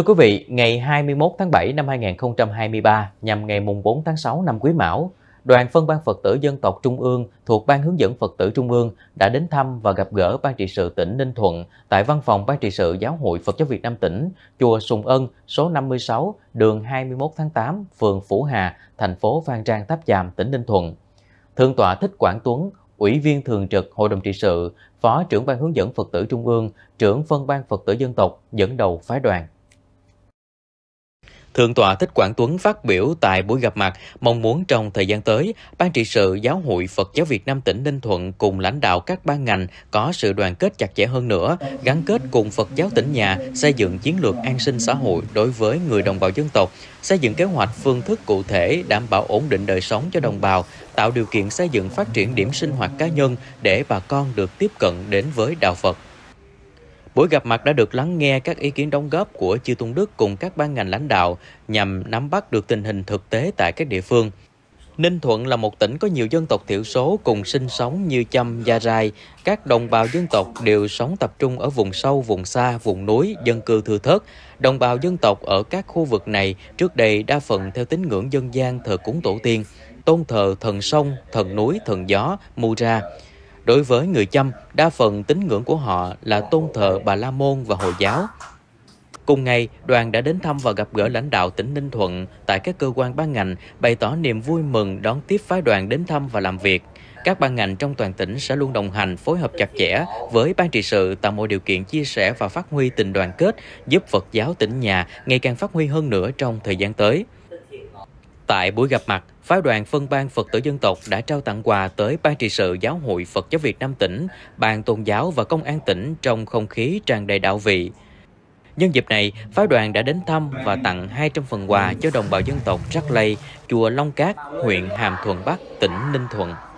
Thưa quý vị, ngày 21 tháng 7 năm 2023 nhằm ngày mùng 4 tháng 6 năm Quý Mão, Đoàn Phân ban Phật tử Dân tộc Trung ương thuộc Ban hướng dẫn Phật tử Trung ương đã đến thăm và gặp gỡ Ban trị sự tỉnh Ninh Thuận tại Văn phòng Ban trị sự Giáo hội Phật giáo Việt Nam tỉnh, chùa Sùng Ân, số 56, đường 21 tháng 8, phường Phủ Hà, thành phố Phan Trang Tháp Chàm, tỉnh Ninh Thuận. Thượng tọa Thích Quảng Tuấn, Ủy viên Thường trực Hội đồng trị sự, Phó trưởng Ban hướng dẫn Phật tử Trung ương, trưởng Phân ban Phật tử Dân tộc dẫn đầu phái đoàn Thượng tọa Thích Quảng Tuấn phát biểu tại buổi gặp mặt mong muốn trong thời gian tới, Ban trị sự Giáo hội Phật giáo Việt Nam tỉnh Ninh Thuận cùng lãnh đạo các ban ngành có sự đoàn kết chặt chẽ hơn nữa, gắn kết cùng Phật giáo tỉnh nhà xây dựng chiến lược an sinh xã hội đối với người đồng bào dân tộc, xây dựng kế hoạch phương thức cụ thể đảm bảo ổn định đời sống cho đồng bào, tạo điều kiện xây dựng phát triển điểm sinh hoạt cá nhân để bà con được tiếp cận đến với đạo Phật. Buổi gặp mặt đã được lắng nghe các ý kiến đóng góp của Chư Tôn Đức cùng các ban ngành lãnh đạo nhằm nắm bắt được tình hình thực tế tại các địa phương. Ninh Thuận là một tỉnh có nhiều dân tộc thiểu số cùng sinh sống như Chăm, Gia Rai. Các đồng bào dân tộc đều sống tập trung ở vùng sâu, vùng xa, vùng núi, dân cư thưa thớt. Đồng bào dân tộc ở các khu vực này trước đây đa phần theo tín ngưỡng dân gian thờ cúng tổ tiên, tôn thờ thần sông, thần núi, thần gió, mura. ra Đối với người chăm, đa phần tín ngưỡng của họ là tôn thờ Bà La Môn và Hồi giáo. Cùng ngày, đoàn đã đến thăm và gặp gỡ lãnh đạo tỉnh Ninh Thuận tại các cơ quan ban ngành, bày tỏ niềm vui mừng đón tiếp phái đoàn đến thăm và làm việc. Các ban ngành trong toàn tỉnh sẽ luôn đồng hành, phối hợp chặt chẽ với ban trị sự tạo mọi điều kiện chia sẻ và phát huy tình đoàn kết, giúp Phật giáo tỉnh nhà ngày càng phát huy hơn nữa trong thời gian tới. Tại buổi gặp mặt, phái đoàn phân ban Phật tử dân tộc đã trao tặng quà tới Ban trị sự Giáo hội Phật giáo Việt Nam tỉnh, Ban Tôn giáo và Công an tỉnh trong không khí tràn đầy đạo vị. Nhân dịp này, phái đoàn đã đến thăm và tặng 200 phần quà cho đồng bào dân tộc Rắc Lây, chùa Long Cát, huyện Hàm Thuận Bắc, tỉnh Ninh Thuận.